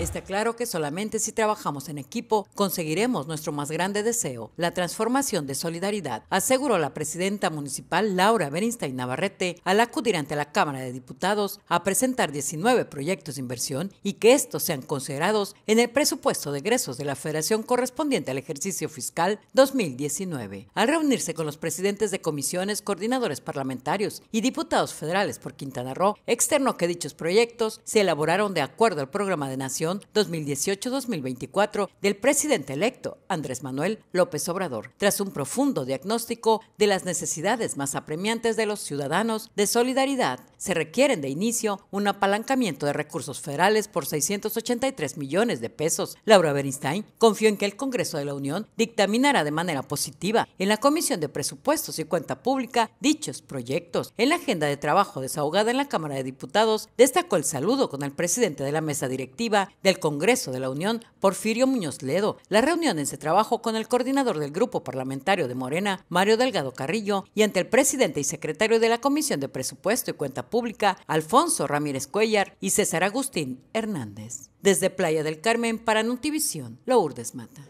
Está claro que solamente si trabajamos en equipo conseguiremos nuestro más grande deseo, la transformación de solidaridad, aseguró la presidenta municipal Laura Bernstein Navarrete al acudir ante la Cámara de Diputados a presentar 19 proyectos de inversión y que estos sean considerados en el presupuesto de egresos de la Federación correspondiente al ejercicio fiscal 2019. Al reunirse con los presidentes de comisiones, coordinadores parlamentarios y diputados federales por Quintana Roo, externó que dichos proyectos se elaboraron de acuerdo al programa de nación 2018-2024 del presidente electo Andrés Manuel López Obrador, tras un profundo diagnóstico de las necesidades más apremiantes de los ciudadanos de solidaridad. Se requieren de inicio un apalancamiento de recursos federales por 683 millones de pesos. Laura Bernstein confió en que el Congreso de la Unión dictaminará de manera positiva en la Comisión de Presupuestos y Cuenta Pública dichos proyectos. En la agenda de trabajo desahogada en la Cámara de Diputados, destacó el saludo con el presidente de la mesa directiva del Congreso de la Unión, Porfirio Muñoz Ledo, reunión reuniones de trabajo con el coordinador del Grupo Parlamentario de Morena, Mario Delgado Carrillo, y ante el presidente y secretario de la Comisión de Presupuesto y Cuenta Pública, Alfonso Ramírez Cuellar y César Agustín Hernández. Desde Playa del Carmen para Nuntivisión, Lourdes Mata.